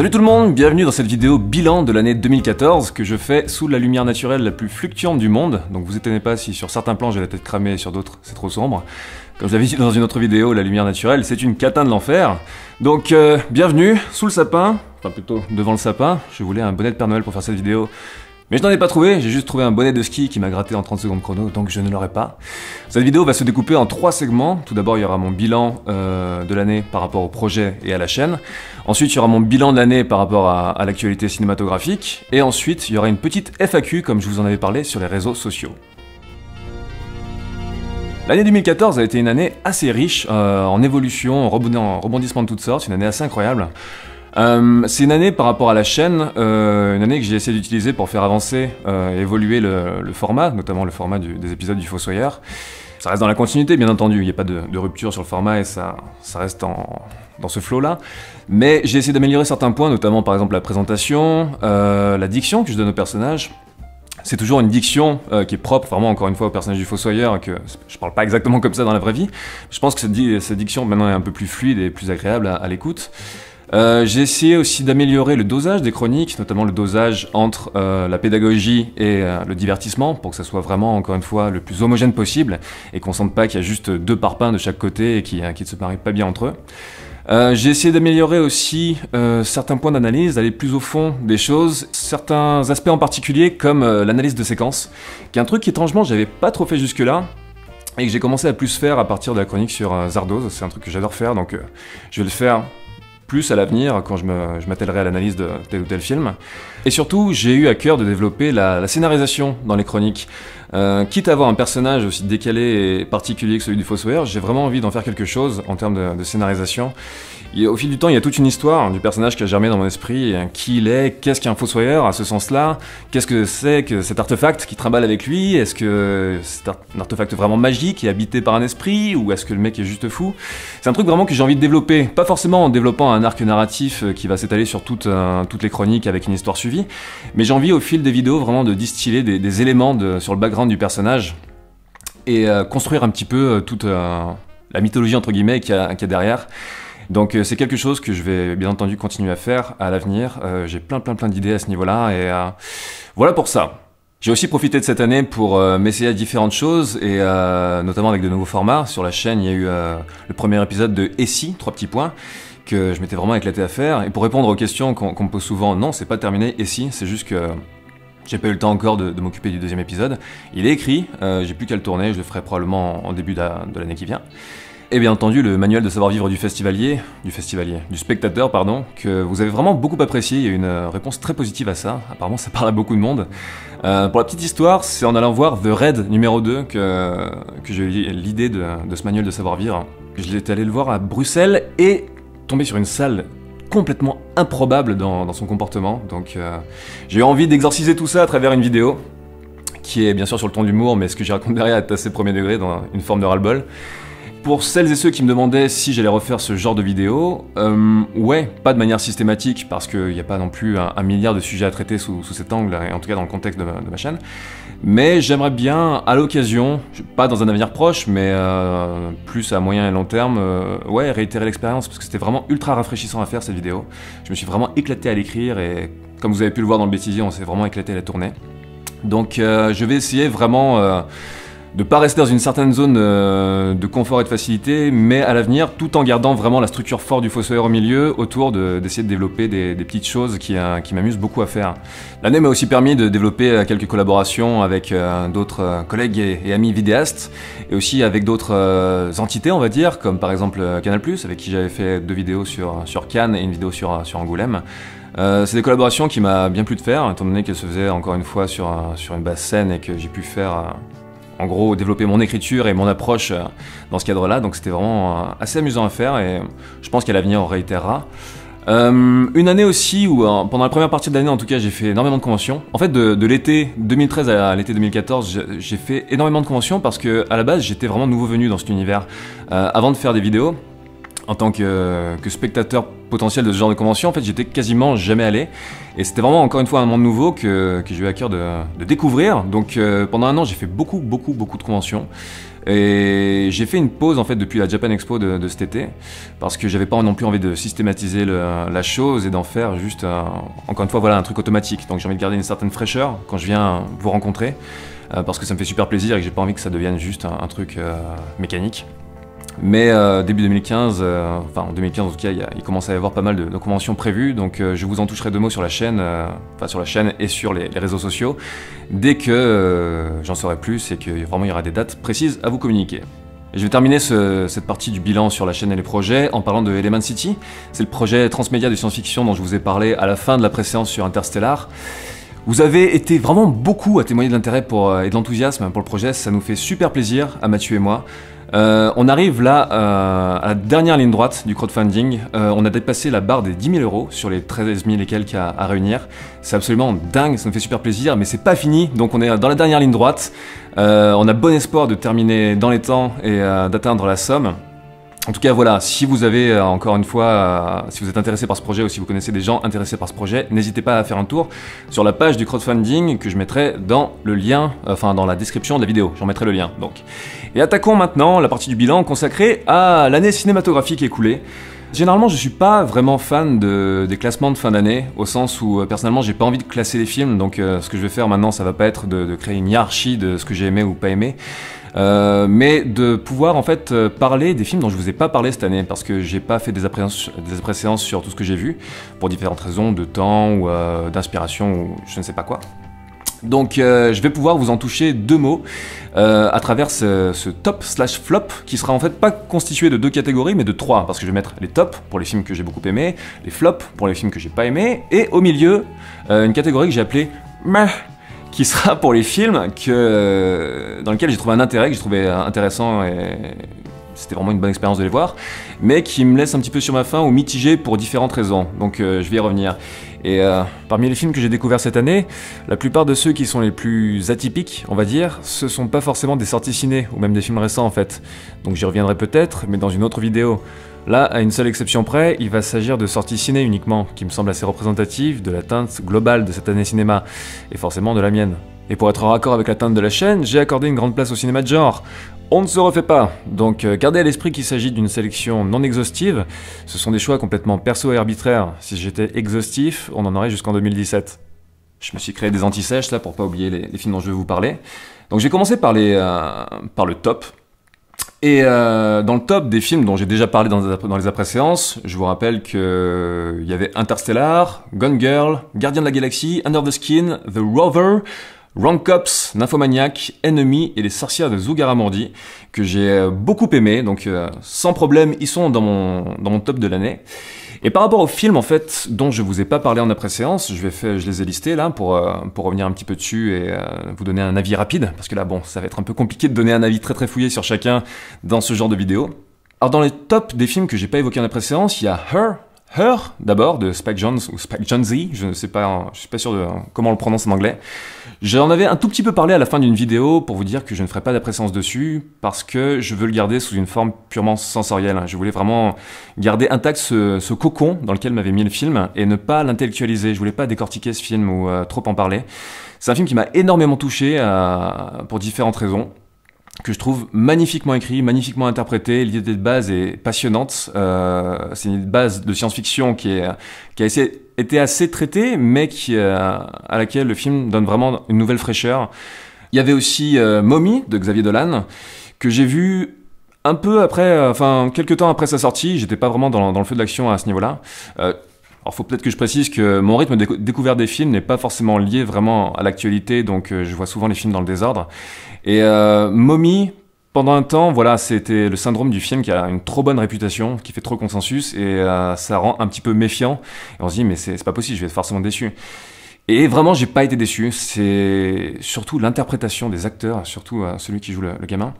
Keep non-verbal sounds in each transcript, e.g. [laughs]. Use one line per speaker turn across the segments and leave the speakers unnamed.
Salut tout le monde, bienvenue dans cette vidéo bilan de l'année 2014 que je fais sous la lumière naturelle la plus fluctuante du monde, donc vous étonnez pas si sur certains plans j'ai la tête cramée et sur d'autres c'est trop sombre. Comme je l'avais dit dans une autre vidéo, la lumière naturelle c'est une catin de l'enfer. Donc euh, bienvenue sous le sapin, enfin plutôt devant le sapin, je voulais un bonnet de Père Noël pour faire cette vidéo, mais je n'en ai pas trouvé, j'ai juste trouvé un bonnet de ski qui m'a gratté en 30 secondes chrono, donc je ne l'aurai pas. Cette vidéo va se découper en trois segments. Tout d'abord, il y aura mon bilan euh, de l'année par rapport au projet et à la chaîne. Ensuite, il y aura mon bilan de l'année par rapport à, l'actualité cinématographique. Et ensuite, il y aura une petite FAQ, comme je vous en avais parlé, sur les réseaux sociaux. L'année 2014 a été une année assez riche euh, en évolution, en rebondissement de toutes sortes, une année assez incroyable. Euh, c'est une année par rapport à la chaîne, euh, une année que j'ai essayé d'utiliser pour faire avancer, euh, évoluer le, format, notamment le format des épisodes du Fossoyeur. Ça reste dans la continuité, bien entendu, il n'y a pas de, rupture sur le format et ça, reste dans ce flow-là. Mais j'ai essayé d'améliorer certains points, notamment par exemple la présentation, euh, la diction que je donne aux personnages, c'est toujours une diction qui est propre, vraiment encore une fois au personnage du Fossoyeur, que je ne parle pas exactement comme ça dans la vraie vie. Je pense que cette, diction maintenant est un peu plus fluide et plus agréable à l'écoute. Euh, j'ai essayé aussi d'améliorer le dosage des chroniques, notamment le dosage entre euh, la pédagogie et euh, le divertissement, pour que ça soit vraiment, encore une fois, le plus homogène possible, et qu'on sente pas qu'il y a juste deux parpaings de chaque côté et qui, ne se marient pas bien entre eux. j'ai essayé d'améliorer aussi certains points d'analyse, d'aller plus au fond des choses, certains aspects en particulier comme l'analyse de séquences, qui est un truc étrangement j'avais pas trop fait jusque-là et que j'ai commencé à plus faire à partir de la chronique sur Zardoz, c'est un truc que j'adore faire donc je vais le faire plus à l'avenir quand je m'attellerai à l'analyse de tel ou tel film. Et surtout, j'ai eu à cœur de développer la scénarisation dans les chroniques. Euh, quitte à avoir un personnage aussi décalé et particulier que celui du Fossoyeur, j'ai vraiment envie d'en faire quelque chose en termes de, scénarisation. Et au fil du temps, il y a toute une histoire du personnage qui a germé dans mon esprit. Hein. qui il est Qu'est-ce qu'un Fossoyeur à ce sens-là Qu'est-ce que c'est que cet artefact qui trimballe avec lui Est-ce que c'est un artefact vraiment magique et habité par un esprit Ou est-ce que le mec est juste fou C'est un truc vraiment que j'ai envie de développer. Pas forcément en développant un arc narratif euh, qui va s'étaler sur euh, toutes les chroniques avec une histoire suivie, mais j'ai envie au fil des vidéos vraiment de distiller des, des éléments de, sur le background du personnage et euh, construire un petit peu euh, toute euh, la mythologie entre guillemets qu'il y, a, derrière. Donc c'est quelque chose que je vais bien entendu continuer à faire à l'avenir. J'ai plein plein plein d'idées à ce niveau-là et voilà pour ça. J'ai aussi profité de cette année pour m'essayer à différentes choses et notamment avec de nouveaux formats. Sur la chaîne, il y a eu le premier épisode de Essie, trois petits points que je m'étais vraiment éclaté à faire. Et pour répondre aux questions qu'on me pose souvent, non, c'est pas terminé. Essie, c'est juste que j'ai pas eu le temps encore de, m'occuper du deuxième épisode. Il est écrit, euh, j'ai plus qu'à le tourner, je le ferai probablement en début de, l'année qui vient. Et bien entendu, le manuel de savoir-vivre du festivalier, du festivalier, du spectateur, pardon, que vous avez vraiment beaucoup apprécié. Il y a une euh, réponse très positive à ça. Apparemment, ça parle à beaucoup de monde. Euh, pour la petite histoire, c'est en allant voir The Red, numéro 2 que, que j'ai eu l'idée de, ce manuel de savoir-vivre. Je l'étais allé le voir à Bruxelles et tombé sur une salle complètement improbable dans, son comportement. Donc euh, j'ai eu envie d'exorciser tout ça à travers une vidéo qui est bien sûr sur le ton de l'humour, mais ce que j'ai raconte derrière est assez premier degré dans une forme de ras-le-bol. Pour celles et ceux qui me demandaient si j'allais refaire ce genre de vidéo, euh, ouais, pas de manière systématique, parce qu'il n'y a pas non plus un, milliard de sujets à traiter sous, cet angle, et en tout cas dans le contexte de ma chaîne. Mais j'aimerais bien, à l'occasion, pas dans un avenir proche, mais euh, plus à moyen et long terme, euh, ouais, réitérer l'expérience parce que c'était vraiment ultra rafraîchissant à faire cette vidéo. Je me suis vraiment éclaté à l'écrire et comme vous avez pu le voir dans le bêtisier, on s'est vraiment éclaté à la tournée. Donc euh, je vais essayer vraiment de pas rester dans une certaine zone euh, de confort et de facilité, mais à l'avenir, tout en gardant vraiment la structure forte du fossoyeur au milieu, autour d'essayer de, développer des, petites choses qui, euh, qui m'amusent beaucoup à faire. L'année m'a aussi permis de développer euh, quelques collaborations avec d'autres collègues et, amis vidéastes, et aussi avec d'autres entités, on va dire, comme par exemple Canal+, avec qui j'avais fait deux vidéos sur, sur Cannes et une vidéo sur, sur Angoulême. c'est des collaborations qui m'a bien plu de faire, étant donné qu'elles se faisaient encore une fois sur, sur une basse scène et que j'ai pu faire en gros développer mon écriture et mon approche euh, dans ce cadre-là. Donc c'était vraiment euh, assez amusant à faire et je pense qu'à l'avenir on réitérera. Euh, une année aussi où, pendant la première partie de l'année en tout cas, j'ai fait énormément de conventions. En fait, de, l'été 2013 à l'été 2014, j'ai fait énormément de conventions parce que à la base, j'étais vraiment nouveau venu dans cet univers. avant de faire des vidéos, en tant que, spectateur potentiel de ce genre de convention, en fait, j'étais quasiment jamais allé. Et c'était vraiment encore une fois un monde nouveau que, j'ai eu à cœur de, découvrir. Donc euh, pendant un an, j'ai fait beaucoup, beaucoup, beaucoup de conventions. Et j'ai fait une pause en fait depuis la Japan Expo de, cet été parce que j'avais pas non plus envie de systématiser la chose et d'en faire juste encore une fois voilà un truc automatique. Donc j'ai envie de garder une certaine fraîcheur quand je viens vous rencontrer euh, parce que ça me fait super plaisir et que j'ai pas envie que ça devienne juste un, truc euh, mécanique. Mais euh, début 2015, euh, enfin en 2015 en tout cas, il, commence à y avoir pas mal de, conventions prévues, donc euh, je vous en toucherai deux mots sur la chaîne, enfin sur la chaîne et sur les, réseaux sociaux, dès que j'en saurai plus et que vraiment il y aura des dates précises à vous communiquer. je vais terminer cette partie du bilan sur la chaîne et les projets en parlant de Element City. C'est le projet transmédia de science-fiction dont je vous ai parlé à la fin de la préséance sur Interstellar. Vous avez été vraiment beaucoup à témoigner de l'intérêt et de l'enthousiasme pour le projet, ça nous fait super plaisir à Mathieu et moi. Euh, on arrive là euh, à la dernière ligne droite du crowdfunding. Euh, on a dépassé la barre des 10 000 euros sur les 13 000 et quelques à, réunir. C'est absolument dingue, ça me fait super plaisir, mais c'est pas fini. Donc on est dans la dernière ligne droite. on a bon espoir de terminer dans les temps et d'atteindre la somme. En tout cas, voilà, si vous avez euh, encore une fois, euh, si vous êtes intéressé par ce projet ou si vous connaissez des gens intéressés par ce projet, n'hésitez pas à faire un tour sur la page du crowdfunding que je mettrai dans le lien, enfin dans la description de la vidéo. J'en mettrai le lien donc. Et attaquons maintenant la partie du bilan consacrée à l'année cinématographique écoulée. Généralement, je suis pas vraiment fan des classements de fin d'année, au sens où euh, personnellement, j'ai pas envie de classer les films. Donc, ce que je vais faire maintenant, ça va pas être de créer une hiérarchie de ce que j'ai aimé ou pas aimé. Euh, mais de pouvoir en fait euh, parler des films dont je vous ai pas parlé cette année parce que j'ai pas fait des appréciations sur tout ce que j'ai vu pour différentes raisons de temps ou euh, d'inspiration ou je ne sais pas quoi. Donc je vais pouvoir vous en toucher deux mots à travers ce, top slash flop qui sera en fait pas constitué de deux catégories mais de trois parce que je vais mettre les tops pour les films que j'ai beaucoup aimés, les flops pour les films que j'ai pas aimés et au milieu une catégorie que j'ai appelée qui sera [laughs] pour les films que, euh, dans lequel j'ai trouvé un intérêt, que j'ai trouvé intéressant et c'était vraiment une bonne expérience de les voir, mais qui me laisse un petit peu sur ma faim ou mitigé pour différentes raisons, donc euh, je vais y revenir. Et euh, parmi les films que j'ai découverts cette année, la plupart de ceux qui sont les plus atypiques, on va dire, ce sont pas forcément des sorties ciné, ou même des films récents en fait, donc j'y reviendrai peut-être, mais dans une autre vidéo. Là, à une seule exception près, il va s'agir de sorties ciné uniquement, qui me semble assez représentative de la teinte globale de cette année cinéma, et forcément de la mienne. Et pour être en raccord avec la teinte de la chaîne, j'ai accordé une grande place au cinéma de genre. On ne se refait pas, donc euh, gardez à l'esprit qu'il s'agit d'une sélection non exhaustive, ce sont des choix complètement perso et arbitraires, si j'étais exhaustif, on en aurait jusqu'en 2017. Je me suis créé des anti-sèches là pour pas oublier les, films dont je vais vous parler. Donc j'ai commencé par, les, euh, par le top, et euh, dans le top des films dont j'ai déjà parlé dans, les après-séances, je vous rappelle qu'il y avait Interstellar, Gone Girl, Gardien de la Galaxie, Under the Skin, The Rover, Wrong Cops, Nymphomaniac, Enemy et Les Sorcières de Zugaramordi, que j'ai euh, beaucoup aimé, donc euh, sans problème, ils sont dans dans mon top de l'année. Et par rapport aux films, en fait, dont je vous ai pas parlé en après-séance, je, vais je les ai listés là pour, euh, pour revenir un petit peu dessus et euh, vous donner un avis rapide, parce que là, bon, ça va être un peu compliqué de donner un avis très très fouillé sur chacun dans ce genre de vidéo. Alors dans les tops des films que j'ai pas évoqués en après-séance, il y a Her, Her, d'abord, de Spike Jones ou Spike Jonesy, je ne sais pas, je suis pas sûr de comment on le prononce en anglais. J'en avais un tout petit peu parlé à la fin d'une vidéo pour vous dire que je ne ferai pas d'appréciation dessus parce que je veux le garder sous une forme purement sensorielle. Hein. Je voulais vraiment garder intact ce, cocon dans lequel m'avait mis le film et ne pas l'intellectualiser. Je voulais pas décortiquer ce film ou euh, trop en parler. C'est un film qui m'a énormément touché euh, pour différentes raisons que je trouve magnifiquement écrit, magnifiquement interprété. L'idée de base est passionnante. Euh, c'est une base de science-fiction qui, est, qui a été assez traitée, mais qui, euh, à laquelle le film donne vraiment une nouvelle fraîcheur. Il y avait aussi euh, Mommy de Xavier Dolan, que j'ai vu un peu après, enfin, quelques temps après sa sortie. J'étais pas vraiment dans, dans le feu de l'action à ce niveau-là. Alors, faut peut-être que je précise que mon rythme de découverte des films n'est pas forcément lié vraiment à l'actualité, donc euh, je vois souvent les films dans le désordre. Et euh, Mommy, pendant un temps, voilà, c'était le syndrome du film qui a une trop bonne réputation, qui fait trop consensus, et euh, ça rend un petit peu méfiant. on se dit, mais c'est pas possible, je vais être forcément déçu. Et vraiment, j'ai pas été déçu. C'est surtout l'interprétation des acteurs, surtout celui qui joue le gamin,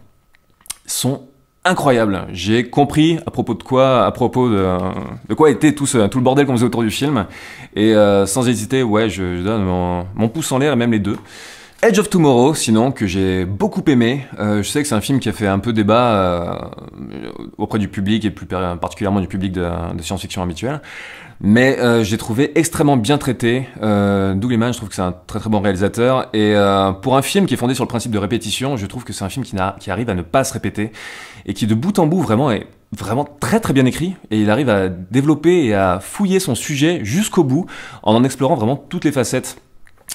sont incroyable. J'ai compris à propos de quoi, à propos de, de quoi était tout, ce, tout le bordel qu'on faisait autour du film. Et euh, sans hésiter, ouais, je, donne mon, mon, pouce en l'air et même les deux. Edge of Tomorrow, sinon, que j'ai beaucoup aimé. Euh, je sais que c'est un film qui a fait un peu débat euh, auprès du public et plus particulièrement du public de, science-fiction habituel. Mais euh, j'ai trouvé extrêmement bien traité. Euh, Doug Liman, je trouve que c'est un très très bon réalisateur. Et pour un film qui est fondé sur le principe de répétition, je trouve que c'est un film qui, n'a qui arrive à ne pas se répéter et qui de bout en bout vraiment est vraiment très très bien écrit et il arrive à développer et à fouiller son sujet jusqu'au bout en en explorant vraiment toutes les facettes.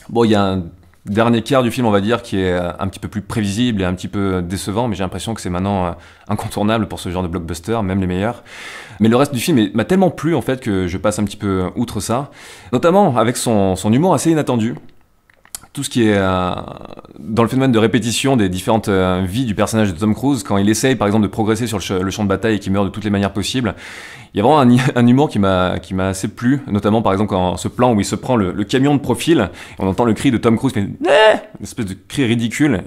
Bon, il y a un dernier quart du film, on va dire, qui est euh, un petit peu plus prévisible et un petit peu euh, décevant, mais j'ai l'impression que c'est maintenant euh, incontournable pour ce genre de blockbuster, même les meilleurs. Mais le reste du film m'a tellement plu en fait que je passe un petit peu outre ça, notamment avec son, son humour assez inattendu tout ce qui est euh, dans le phénomène de répétition des différentes euh, vies du personnage de Tom Cruise, quand il essaye par exemple de progresser sur le, champ de bataille et qu'il meurt de toutes les manières possibles, il y a vraiment un, [laughs] humour qui m'a qui assez plu, notamment par exemple quand ce plan où il se prend le, camion de profil, on entend le cri de Tom Cruise, une, une espèce de cri ridicule,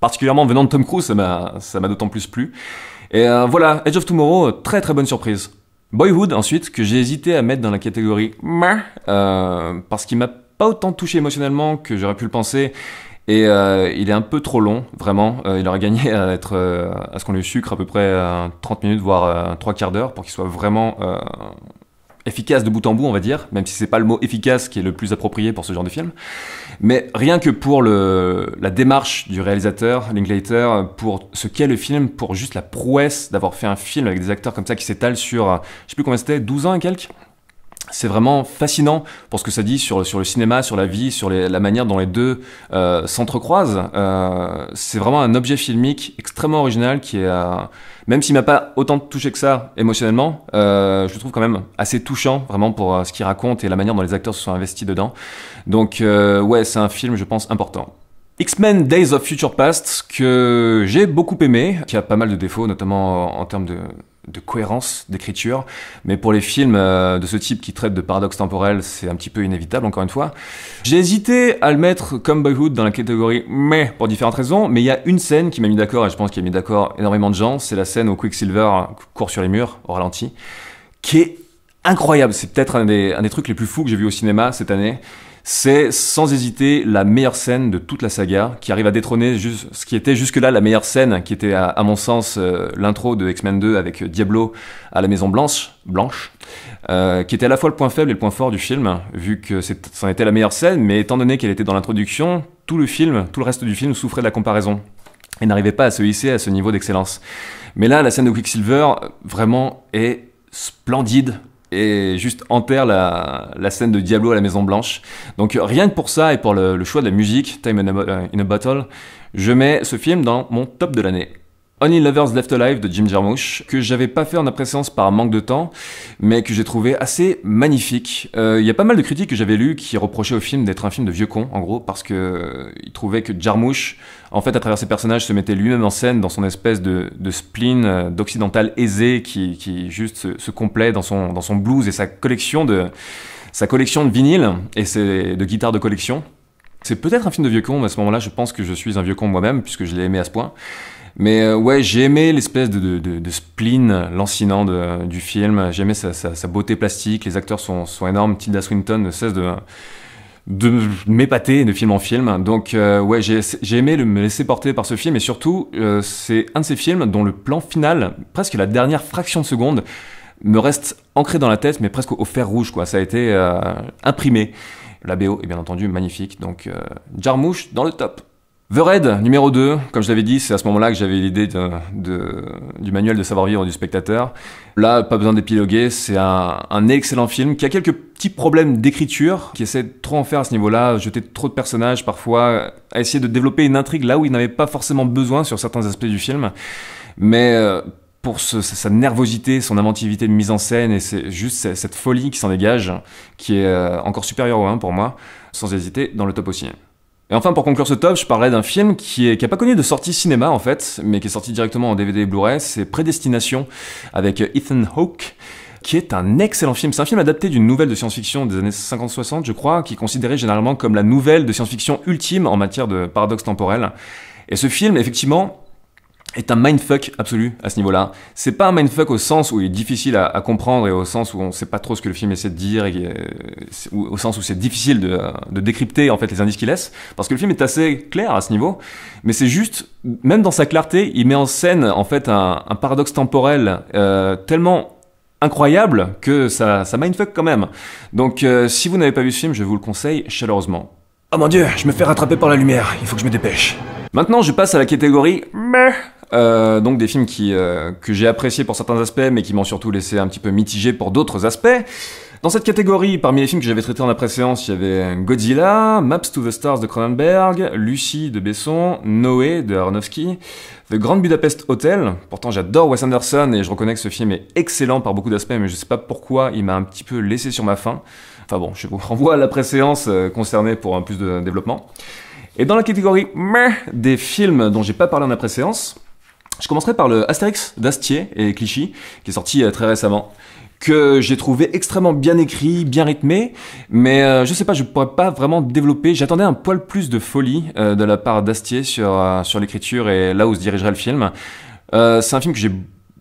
particulièrement venant de Tom Cruise, ça m'a ça m'a d'autant plus plu. Et euh, voilà, Edge of Tomorrow, très très bonne surprise. Boyhood ensuite que j'ai hésité à mettre dans la catégorie euh, parce qu'il m'a pas autant touché émotionnellement que j'aurais pu le penser. Et euh, il est un peu trop long, vraiment. Euh, il aurait gagné [laughs] à, être, euh, à ce qu'on lui sucre à peu près 30 minutes, voire 3 quarts d'heure, pour qu'il soit vraiment efficace de bout en bout, on va dire, même si c'est pas le mot efficace qui est le plus approprié pour ce genre de film. Mais rien que pour le, la démarche du réalisateur, Linklater, pour ce qu'est le film, pour juste la prouesse d'avoir fait un film avec des acteurs comme ça qui s'étalent sur, je sais plus combien c'était, 12 ans et quelques c'est vraiment fascinant pour ce que ça dit sur, sur le cinéma, sur la vie, sur la manière dont les deux euh, s'entrecroisent. Euh, c'est vraiment un objet filmique extrêmement original qui est, euh, même s'il m'a pas autant touché que ça émotionnellement, je le trouve quand même assez touchant vraiment pour ce qu'il raconte et la manière dont les acteurs se sont investis dedans. Donc ouais, c'est un film je pense important. X-Men Days of Future Past que j'ai beaucoup aimé, qui a pas mal de défauts, notamment en termes de de cohérence d'écriture. Mais pour les films euh, de ce type qui traitent de paradoxes temporels, c'est un petit peu inévitable, encore une fois. J'ai hésité à le mettre comme Boyhood dans la catégorie mais pour différentes raisons, mais il y a une scène qui m'a mis d'accord, et je pense qu'il a mis d'accord énormément de gens, c'est la scène où Quicksilver court sur les murs, au ralenti, qui est incroyable. C'est peut-être un des, un des trucs les plus fous que j'ai vu au cinéma cette année. C'est sans hésiter la meilleure scène de toute la saga, qui arrive à détrôner juste, ce qui était jusque-là la meilleure scène, qui était à, mon sens euh, l'intro de X-Men 2 avec Diablo à la Maison Blanche, Blanche euh, qui était à la fois le point faible et le point fort du film, vu que c'en était la meilleure scène, mais étant donné qu'elle était dans l'introduction, tout le film, tout le reste du film souffrait de la comparaison et n'arrivait pas à se hisser à ce niveau d'excellence. Mais là, la scène de Quicksilver, euh, vraiment, est splendide et juste enterre la, la, scène de Diablo à la Maison Blanche. Donc rien que pour ça et pour le, choix de la musique, Time in a, euh, in a Battle, je mets ce film dans mon top de l'année. Only Lovers Left Alive de Jim Jarmusch, que j'avais pas fait en appréciance par manque de temps, mais que j'ai trouvé assez magnifique. Euh, il y a pas mal de critiques que j'avais lues qui reprochaient au film d'être un film de vieux con, en gros, parce que euh, ils trouvaient que Jarmusch, en fait, à travers ses personnages, se mettait lui-même en scène dans son espèce de, spleen euh, d'occidental aisé qui, juste se, se, complaît dans son, dans son blues et sa collection de, sa collection de vinyles et de guitares de collection. C'est peut-être un film de vieux con, mais à ce moment-là, je pense que je suis un vieux con moi-même, puisque je l'ai aimé à ce point. Mais euh, ouais, ouais, aimé l'espèce de, spleen lancinant du film. j'ai sa, sa, beauté plastique. Les acteurs sont, énormes. Tilda Swinton ne cesse de, de m'épater de film en film. Donc euh, ouais, j'ai aimé le, me laisser porter par ce film. Et surtout, euh, c'est un de ces films dont le plan final, presque la dernière fraction de seconde, me reste ancré dans la tête, mais presque au fer rouge. quoi. Ça a été imprimé. La BO est bien entendu magnifique. Donc Jarmouche dans le top. The Raid, numéro 2, comme je l'avais dit, c'est à ce moment-là que j'avais l'idée de, du manuel de savoir-vivre du spectateur. Là, pas besoin d'épiloguer, c'est un, excellent film qui a quelques petits problèmes d'écriture, qui essaie de trop en faire à ce niveau-là, jeter trop de personnages parfois, à essayer de développer une intrigue là où il n'avait pas forcément besoin sur certains aspects du film. Mais euh, pour sa, nervosité, son inventivité de mise en scène et c'est juste cette folie qui s'en dégage, qui est euh, encore supérieure au 1 pour moi, sans hésiter, dans le top aussi. Et enfin, pour conclure ce top, je parlais d'un film qui n'a pas connu de sortie cinéma en fait, mais qui est sorti directement en DVD et Blu-ray, c'est Prédestination avec Ethan Hawke qui est un excellent film. C'est un film adapté d'une nouvelle de science-fiction des années 50-60, je crois, qui est considérée généralement comme la nouvelle de science-fiction ultime en matière de paradoxe temporel. Et ce film, effectivement, est un mindfuck absolu à ce niveau-là. C'est pas un mindfuck au sens où il est difficile à, comprendre et au sens où on sait pas trop ce que le film essaie de dire, et, euh, au sens où c'est difficile de, décrypter en fait les indices qu'il laisse, parce que le film est assez clair à ce niveau, mais c'est juste, même dans sa clarté, il met en scène en fait un, paradoxe temporel euh, tellement incroyable que ça, ça mindfuck quand même. Donc euh, si vous n'avez pas vu ce film, je vous le conseille chaleureusement. Oh mon dieu, je me fais rattraper par la lumière, il faut que je me dépêche. Maintenant, je passe à la catégorie mais euh, donc des films qui, euh, que j'ai appréciés pour certains aspects, mais qui m'ont surtout laissé un petit peu mitigé pour d'autres aspects. Dans cette catégorie, parmi les films que j'avais traités en après-séance, il y avait Godzilla, Maps to the Stars de Cronenberg, Lucie de Besson, Noé de Aronofsky, The Grand Budapest Hotel. Pourtant, j'adore Wes Anderson et je reconnais que ce film est excellent par beaucoup d'aspects, mais je sais pas pourquoi il m'a un petit peu laissé sur ma faim. Enfin bon, je vous [laughs] renvoie à l'après-séance euh, concernée pour un plus de développement. Et dans la catégorie meh, des films dont j'ai pas parlé en après-séance, je commencerai par le Astérix d'Astier et Clichy, qui est sorti euh, très récemment que j'ai trouvé extrêmement bien écrit, bien rythmé, mais euh, je sais pas, je pourrais pas vraiment développer. J'attendais un poil plus de folie euh, de la part d'Astier sur, sur l'écriture et là où se dirigerait le film. c'est un film que j'ai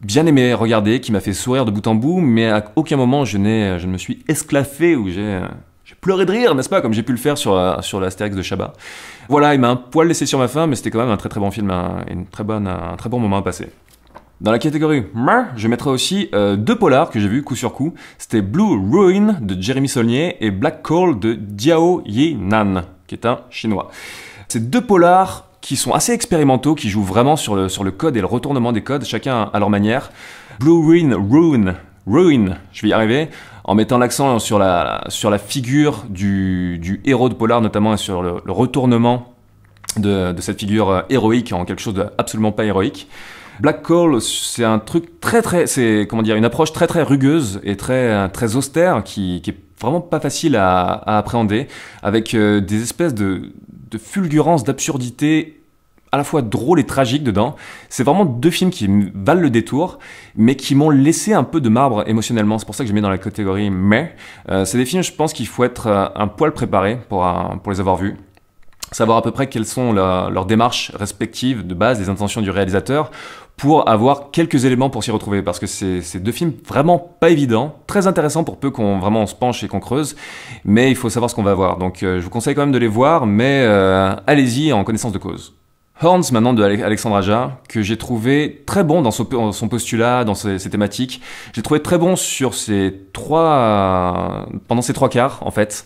bien aimé regarder, qui m'a fait sourire de bout en bout, mais à aucun moment je, n'ai, je ne me suis esclaffé ou j'ai pleurer de rire, n'est-ce pas, comme j'ai pu le faire sur, euh, sur l'Astérix de Chabat. Voilà, il m'a un poil laissé sur ma fin, mais c'était quand même un très très bon film une très bonne, un très bon moment à passer. Dans la catégorie je mettrai aussi euh, deux polars que j'ai vus coup sur coup. C'était Blue Ruin de Jeremy Saulnier et Black Coal de Diao Yi Nan, qui est un chinois. Ces deux polars qui sont assez expérimentaux, qui jouent vraiment sur le, sur le code et le retournement des codes, chacun à leur manière. Blue Ruin, Ruin, Ruin, je vais y arriver, en mettant l'accent sur la, sur la figure du, héros de Polar, notamment sur le, retournement de, cette figure euh, héroïque en quelque chose d'absolument pas héroïque. Black Call, c'est un truc très très, c'est comment dire, une approche très très rugueuse et très très austère qui, qui est vraiment pas facile à, appréhender, avec euh, des espèces de, de fulgurance d'absurdité à la fois drôle et tragique dedans. C'est vraiment deux films qui valent le détour, mais qui m'ont laissé un peu de marbre émotionnellement. C'est pour ça que je mets dans la catégorie mais. Euh, c'est des films, je pense qu'il faut être euh, un poil préparé pour, euh, pour les avoir vus savoir à peu près quelles sont leurs démarches respectives de base, les intentions du réalisateur, pour avoir quelques éléments pour s'y retrouver. Parce que c'est deux films vraiment pas évidents, très intéressants pour peu qu'on vraiment on se penche et qu'on creuse, mais il faut savoir ce qu'on va voir. Donc euh, je vous conseille quand même de les voir, mais euh, allez-y en connaissance de cause. Horns maintenant de Alexandre Aja, que j'ai trouvé très bon dans son, postulat, dans ses, thématiques. J'ai trouvé très bon sur ces trois, pendant ces trois quarts en fait.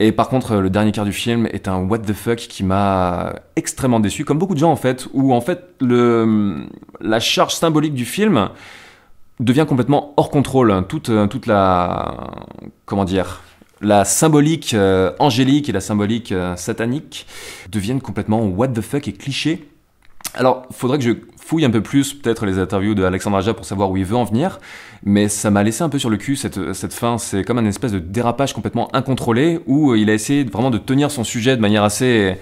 Et par contre, le dernier quart du film est un what the fuck qui m'a extrêmement déçu, comme beaucoup de gens en fait, où en fait le, la charge symbolique du film devient complètement hors contrôle. Toute, toute la, comment dire, la symbolique euh, angélique et la symbolique euh, satanique deviennent complètement what the fuck et clichés. Alors, faudrait que je fouille un peu plus peut-être les interviews de Alexandre Aja pour savoir où il veut en venir, mais ça m'a laissé un peu sur le cul cette, cette fin. C'est comme un espèce de dérapage complètement incontrôlé où euh, il a essayé vraiment de tenir son sujet de manière assez,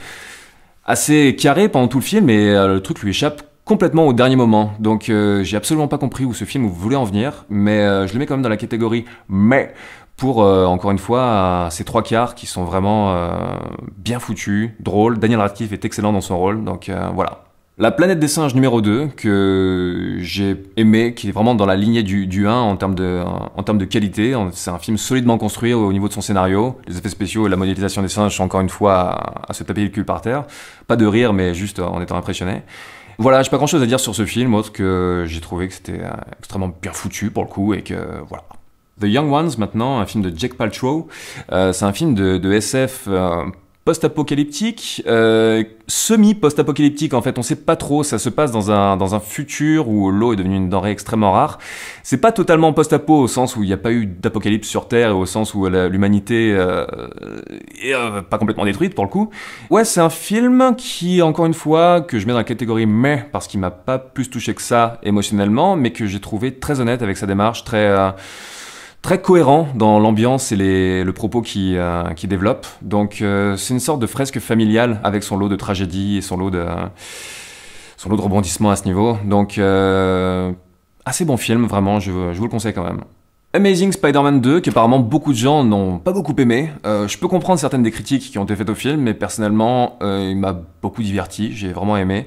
assez carrée pendant tout le film mais le truc lui échappe complètement au dernier moment. Donc j'ai absolument pas compris où ce film voulait en venir, mais je le mets quand même dans la catégorie mais pour, euh, encore une fois, ces trois quarts qui sont vraiment euh, bien foutus, drôles. Daniel Radcliffe est excellent dans son rôle, donc euh, voilà. La planète des singes numéro 2, que j'ai aimé, qui est vraiment dans la lignée du, du 1 en termes de, en termes de qualité. C'est un film solidement construit au, niveau de son scénario. Les effets spéciaux et la modélisation des singes sont encore une fois à, à se taper le cul par terre. Pas de rire, mais juste en étant impressionné. Voilà, j'ai pas grand chose à dire sur ce film, autre que j'ai trouvé que c'était extrêmement bien foutu pour le coup et que voilà. The Young Ones, maintenant, un film de Jack Paltrow. Euh, c'est un film de, de SF euh, post-apocalyptique, euh, semi-post-apocalyptique en fait, on sait pas trop, ça se passe dans un, dans un futur où l'eau est devenue une denrée extrêmement rare. C'est pas totalement post-apo au sens où il n'y a pas eu d'apocalypse sur Terre et au sens où euh, l'humanité euh, est pas complètement détruite pour le coup. Ouais, c'est un film qui, encore une fois, que je mets dans la catégorie mais parce qu'il m'a pas plus touché que ça émotionnellement, mais que j'ai trouvé très honnête avec sa démarche, très très cohérent dans l'ambiance et les, le propos qu'il euh, qui développe. Donc euh, c'est une sorte de fresque familiale avec son lot de tragédie et son lot de, son lot de rebondissements à ce niveau. Donc euh, assez bon film, vraiment, je, je vous le conseille quand même. Amazing Spider-Man 2, qui apparemment beaucoup de gens n'ont pas beaucoup aimé. je peux comprendre certaines des critiques qui ont été faites au film, mais personnellement, il m'a beaucoup diverti, j'ai vraiment aimé.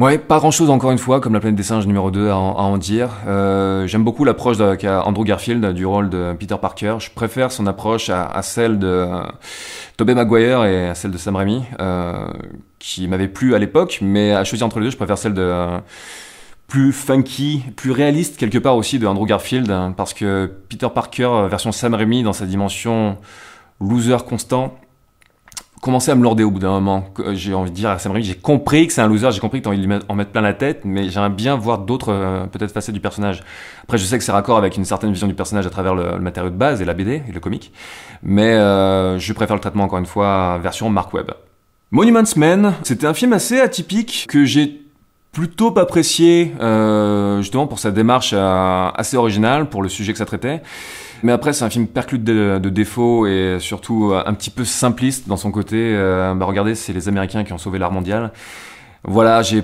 Ouais, pas grand chose encore une fois, comme la planète des singes numéro 2 à en, dire. Euh, j'aime beaucoup l'approche qu'a Andrew Garfield du rôle de Peter Parker. Je préfère son approche à, celle de euh, Tobey Maguire et à celle de Sam Raimi, euh, qui m'avait plu à l'époque, mais à choisir entre les deux, je préfère celle de plus funky, plus réaliste quelque part aussi de Andrew Garfield, hein, parce que Peter Parker version Sam Raimi dans sa dimension loser constant commencé à me lorder au bout d'un moment. Euh, j'ai envie de dire à Sam j'ai compris que c'est un loser, j'ai compris que t'as envie de lui en mettre plein la tête, mais j'aimerais bien voir d'autres, euh, peut-être, facettes du personnage. Après, je sais que c'est raccord avec une certaine vision du personnage à travers le, matériau de base et la BD et le comique, mais euh, je préfère le traitement, encore une fois, version Mark Webb. Monuments Men, c'était un film assez atypique que j'ai plutôt pas apprécié, euh, justement pour sa démarche assez originale, pour le sujet que ça traitait. Mais après, c'est un film perclus de, défauts et surtout euh, un petit peu simpliste dans son côté. Euh, bah regardez, c'est les Américains qui ont sauvé l'art mondial. Voilà, j'ai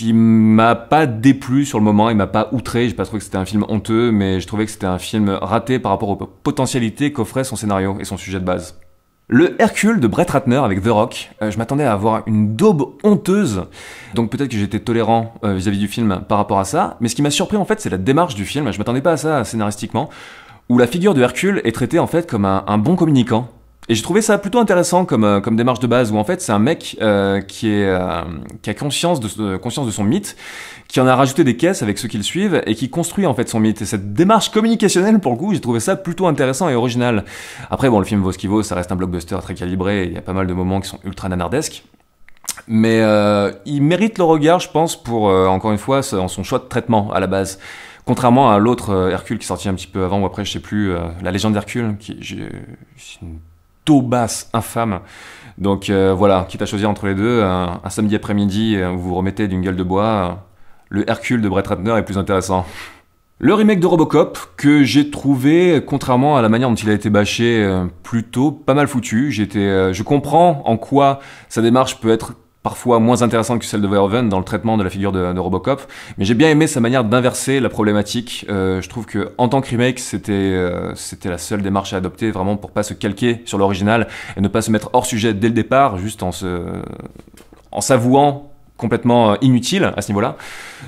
il m'a pas déplu sur le moment, il m'a pas outré, j'ai pas trouvé que c'était un film honteux, mais je trouvais que c'était un film raté par rapport aux potentialités qu'offrait son scénario et son sujet de base. Le Hercule de Brett Ratner avec The Rock, euh, je m'attendais à avoir une daube honteuse, donc peut-être que j'étais tolérant euh, vis-à-vis du film par rapport à ça, mais ce qui m'a surpris en fait c'est la démarche du film, je m'attendais pas à ça scénaristiquement, où la figure de Hercule est traitée en fait comme un bon communicant, et j'ai trouvé ça plutôt intéressant comme, euh, comme démarche de base, où en fait c'est un mec euh, qui, est, euh, qui a conscience de, euh, conscience de son mythe, qui en a rajouté des caisses avec ceux qui le suivent, et qui construit en fait son mythe. Et cette démarche communicationnelle, pour le coup, j'ai trouvé ça plutôt intéressant et original. Après, bon, le film vaut ce qu'il vaut, ça reste un blockbuster très calibré, il y a pas mal de moments qui sont ultra nanardesques. Mais euh, il mérite le regard, je pense, pour, encore une fois, en son choix de traitement à la base. Contrairement à l'autre Hercule qui sortit un petit peu avant ou après, je sais plus, La légende d'Hercule, qui... Je, basse infâme. Donc euh, voilà, quitte à choisir entre les deux, euh, un, samedi après-midi euh, vous vous remettez d'une gueule de bois, le Hercule de Brett Ratner est plus intéressant. Le remake de Robocop, que j'ai trouvé, contrairement à la manière dont il a été bâché, plutôt pas mal foutu. J'étais, je comprends en quoi sa démarche peut être parfois moins intéressant que celle de Verhoeven dans le traitement de la figure de, Robocop, mais j'ai bien aimé sa manière d'inverser la problématique. Euh, je trouve que en tant que remake, c'était euh, c'était la seule démarche à adopter vraiment pour pas se calquer sur l'original et ne pas se mettre hors sujet dès le départ, juste en se en s'avouant complètement euh, inutile à ce niveau-là.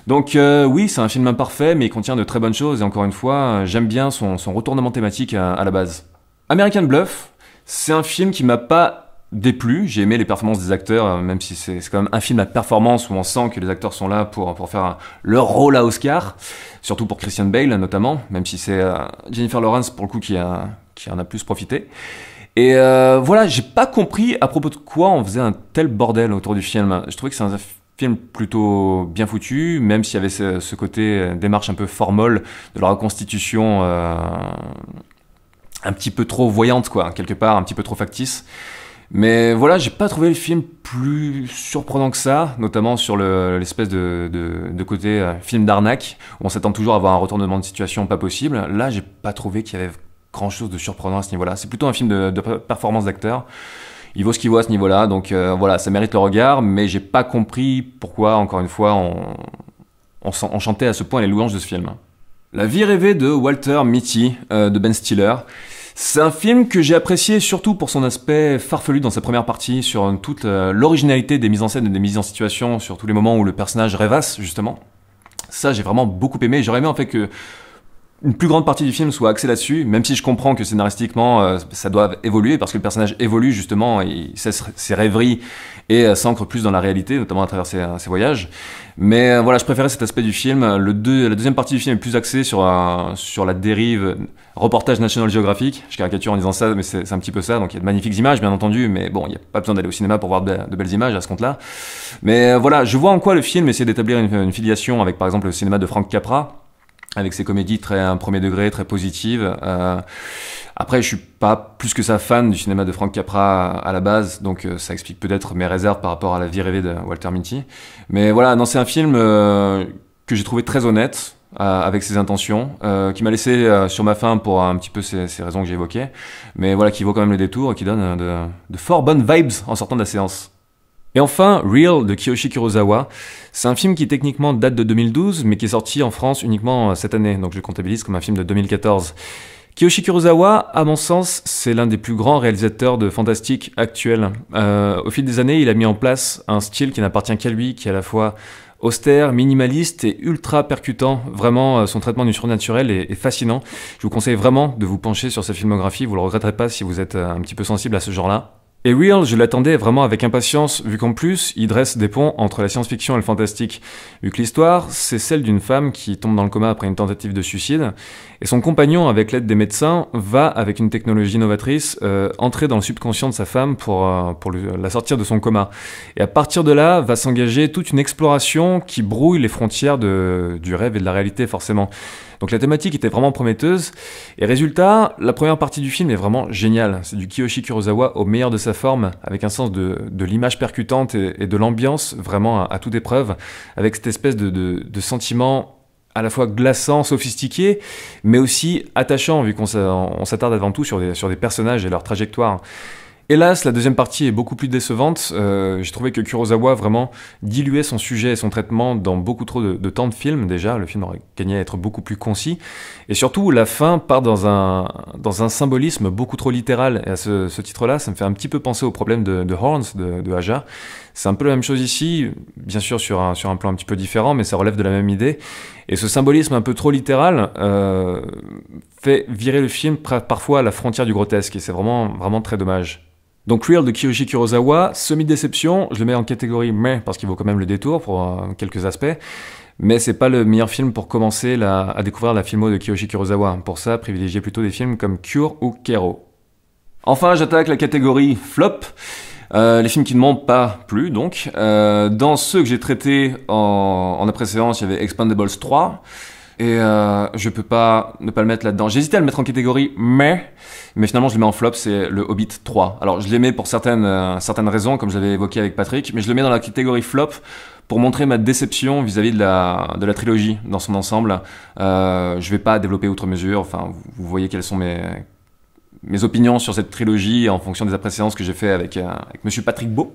Donc oui, c'est un film imparfait, mais il contient de très bonnes choses, et encore une fois, j'aime bien son, retournement thématique à la base. American Bluff, c'est un film qui m'a pas déplu. J'ai aimé les performances des acteurs, euh, même si c'est quand même un film à performance où on sent que les acteurs sont là pour, pour faire leur rôle à Oscar, surtout pour Christian Bale notamment, même si c'est euh, Jennifer Lawrence pour le coup qui, a, qui en a plus profité. Et euh, voilà, j'ai pas compris à propos de quoi on faisait un tel bordel autour du film. Je trouvais que c'est un film plutôt bien foutu, même s'il y avait ce, côté démarche un peu formole de la reconstitution un petit peu trop voyante, quoi, quelque part, un petit peu trop factice. Mais voilà, j'ai pas trouvé le film plus surprenant que ça, notamment sur l'espèce de, côté euh, film d'arnaque, où on s'attend toujours à avoir un retournement de situation pas possible. Là, j'ai pas trouvé qu'il y avait grand chose de surprenant à ce niveau-là. C'est plutôt un film de, performance d'acteur. Il vaut ce qu'il vaut à ce niveau-là, donc euh, voilà, ça mérite le regard, mais j'ai pas compris pourquoi, encore une fois, on, on, chantait à ce point les louanges de ce film. La vie rêvée de Walter Mitty, euh, de Ben Stiller. C'est un film que j'ai apprécié surtout pour son aspect farfelu dans sa première partie, sur euh, toute euh, l'originalité des mises en scène et des mises en situation, sur tous les moments où le personnage rêvasse, justement. Ça, j'ai vraiment beaucoup aimé. J'aurais aimé en fait que une plus grande partie du film soit axée là-dessus, même si je comprends que scénaristiquement euh, ça doit évoluer parce que le personnage évolue justement, il cesse ses rêveries et euh, s'ancre plus dans la réalité, notamment à travers ses, euh, voyages. Mais voilà, je préférais cet aspect du film. Le deux, la deuxième partie du film est plus axée sur, sur la dérive reportage National Geographic. Je caricature en disant ça, mais c'est un petit peu ça. Donc il y a de magnifiques images, bien entendu, mais bon, il n'y a pas besoin d'aller au cinéma pour voir de, belles images à ce compte-là. Mais voilà, je vois en quoi le film essaie d'établir une, une filiation avec par exemple le cinéma de Frank Capra avec ses comédies très un premier degré, très positives. Euh, après, je suis pas plus que ça fan du cinéma de Frank Capra à, la base, donc euh, ça explique peut-être mes réserves par rapport à la vie rêvée de Walter Minty. Mais voilà, non, c'est un film euh, que j'ai trouvé très honnête avec ses intentions, qui m'a laissé sur ma fin pour un petit peu ces, raisons que j'évoquais, mais voilà, qui vaut quand même le détour et qui donne de, de fort bonnes vibes en sortant de la séance. Et enfin, Real de Kiyoshi Kurosawa. C'est un film qui techniquement date de 2012, mais qui est sorti en France uniquement euh, cette année, donc je le comptabilise comme un film de 2014. Kiyoshi Kurosawa, à mon sens, c'est l'un des plus grands réalisateurs de fantastique actuels. Euh, au fil des années, il a mis en place un style qui n'appartient qu'à lui, qui est à la fois austère, minimaliste et ultra percutant. Vraiment, euh, son traitement du surnaturel est, est, fascinant. Je vous conseille vraiment de vous pencher sur sa filmographie, vous le regretterez pas si vous êtes un petit peu sensible à ce genre-là. Et Real, je l'attendais vraiment avec impatience, vu qu'en plus, il dresse des ponts entre la science-fiction et le fantastique. Vu que l'histoire, c'est celle d'une femme qui tombe dans le coma après une tentative de suicide, et son compagnon, avec l'aide des médecins, va, avec une technologie novatrice, euh, entrer dans le subconscient de sa femme pour, euh, la sortir de son coma. Et à partir de là, va s'engager toute une exploration qui brouille les frontières du rêve et de la réalité, forcément. Donc la thématique était vraiment prometteuse, et résultat, la première partie du film est vraiment géniale. C'est du Kiyoshi Kurosawa au meilleur de sa forme, avec un sens de, l'image percutante et, de l'ambiance vraiment à, toute épreuve, avec cette espèce de, de, sentiment à la fois glaçant, sophistiqué, mais aussi attachant, vu qu'on s'attarde avant tout sur des, sur des personnages et leur trajectoire. Hélas, la deuxième partie est beaucoup plus décevante. Euh, j'ai trouvé que Kurosawa vraiment diluait son sujet et son traitement dans beaucoup trop de, temps de film. Déjà, le film aurait gagné à être beaucoup plus concis. Et surtout, la fin part dans un, dans un symbolisme beaucoup trop littéral. Et à ce, titre-là, ça me fait un petit peu penser au problème de, Horns, de, de C'est un peu la même chose ici, bien sûr sur un, sur un plan un petit peu différent, mais ça relève de la même idée. Et ce symbolisme un peu trop littéral euh, fait virer le film parfois à la frontière du grotesque, et c'est vraiment, vraiment très dommage. Donc Real de Kiyoshi Kurosawa, semi-déception, je le mets en catégorie mais parce qu'il vaut quand même le détour pour euh, quelques aspects. Mais c'est pas le meilleur film pour commencer à découvrir la filmo de Kiyoshi Kurosawa. Pour ça, privilégiez plutôt des films comme Cure ou Kero. Enfin, j'attaque la catégorie flop. Euh, les films qui ne m'ont pas plu, donc. Euh, dans ceux que j'ai traités en, en précédence, il y avait Expandables 3, et euh, je peux pas ne pas le mettre là-dedans. J'hésitais à le mettre en catégorie, mais mais finalement je le mets en flop, c'est le Hobbit 3. Alors je l'ai mis pour certaines euh, certaines raisons, comme je l'avais évoqué avec Patrick, mais je le mets dans la catégorie flop pour montrer ma déception vis-à-vis de la de la trilogie dans son ensemble. Euh, je vais pas développer outre mesure. Enfin, vous voyez quelles sont mes mes opinions sur cette trilogie en fonction des séances que j'ai fait avec euh, avec Monsieur Patrick Beau.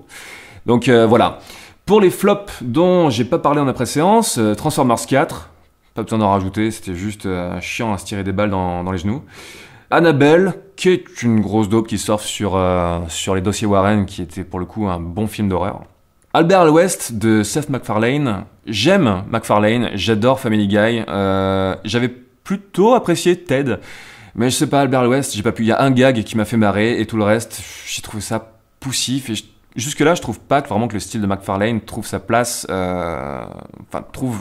Donc euh, voilà. Pour les flops dont j'ai pas parlé en après-séance, Transformers 4, pas besoin d'en rajouter, c'était juste euh, chiant à se tirer des balles dans, les genoux. Annabelle, qui est une grosse dope qui sort sur, euh, sur les dossiers Warren, qui était pour le coup un bon film d'horreur. Albert West de Seth MacFarlane. J'aime MacFarlane, j'adore Family Guy. Euh, j'avais plutôt apprécié Ted, mais je sais pas, Albert West, j'ai pas pu. Il y a un gag qui m'a fait marrer et tout le reste, j'ai trouvé ça poussif et je jusque-là, je trouve pas que vraiment que le style de McFarlane trouve sa place, euh, enfin trouve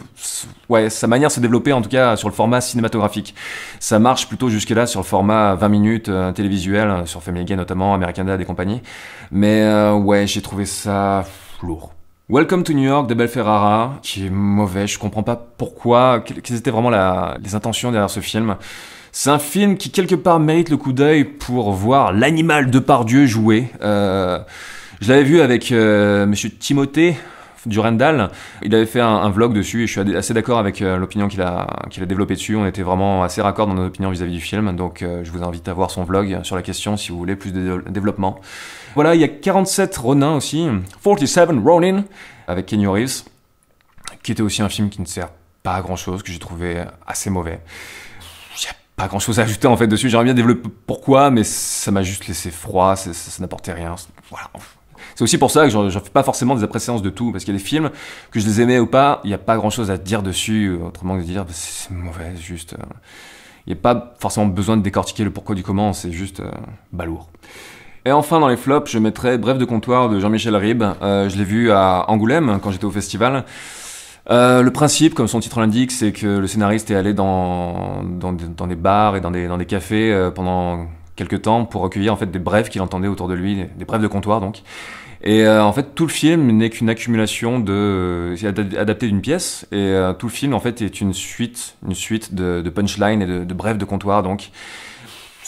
ouais, sa manière de se développer en tout cas sur le format cinématographique. Ça marche plutôt jusque-là sur le format 20 minutes euh, télévisuel, euh, sur Family Guy notamment, American Dad et compagnie. Mais euh, ouais, j'ai trouvé ça lourd. Welcome to New York de Ferrara, qui est mauvais, je comprends pas pourquoi, quelles étaient vraiment les intentions derrière ce film. C'est un film qui quelque part mérite le coup d'œil pour voir l'animal de Pardieu jouer. Euh, je l'avais vu avec euh, Monsieur Timothée Durendal, Il avait fait un, vlog dessus et je suis assez d'accord avec euh, l'opinion qu'il a, qu'il a développée dessus. On était vraiment assez raccord dans nos opinions vis-à-vis du film. Donc euh, je vous invite à voir son vlog sur la question si vous voulez plus de développement. Voilà, il y a 47 Ronin aussi. 47 Ronin avec Kenny Reeves. Qui était aussi un film qui ne sert pas à grand chose, que j'ai trouvé assez mauvais pas grand chose à ajouter en fait dessus. J'aimerais bien développer pourquoi, mais ça m'a juste laissé froid, ça, ça n'apportait rien. Voilà. C'est aussi pour ça que j'en fais pas forcément des appréciations de tout, parce qu'il y a des films que je les aimais ou pas, il n'y a pas grand chose à dire dessus, euh, autrement que de dire bah, c'est mauvais, juste. Euh, il n'y a pas forcément besoin de décortiquer le pourquoi du comment, c'est juste euh, balourd. Et enfin, dans les flops, je mettrai Bref de comptoir de Jean-Michel Ribes. je l'ai vu à Angoulême quand j'étais au festival. le principe, comme son titre l'indique, c'est que le scénariste est allé dans, dans, des bars et dans des, cafés pendant quelques temps pour recueillir en fait des brèves qu'il entendait autour de lui, des, brèves de comptoir donc. Et euh, en fait, tout le film n'est qu'une accumulation de adapté d'une pièce, et euh, tout le film en fait est une suite, une suite de, punchlines et de, de brèves de comptoir donc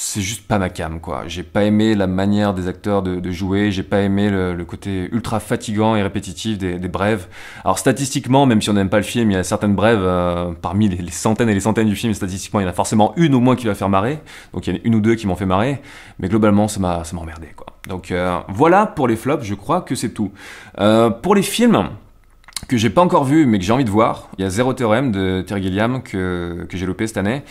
c'est juste pas ma cam, quoi. J'ai pas aimé la manière des acteurs de, jouer, j'ai pas aimé le, côté ultra fatigant et répétitif des, brèves. Alors statistiquement, même si on n'aime pas le film, il y a certaines brèves, euh, parmi les, centaines et les centaines du film, statistiquement, il y en a forcément une au moins qui va faire marrer, donc il y en a une ou deux qui m'ont fait marrer, mais globalement, ça m'a emmerdé, quoi. Donc euh, voilà pour les flops, je crois que c'est tout. Euh, pour les films que j'ai pas encore vu mais que j'ai envie de voir. Il y a Zéro Théorème de Terry Gilliam que, que j'ai loupé cette année.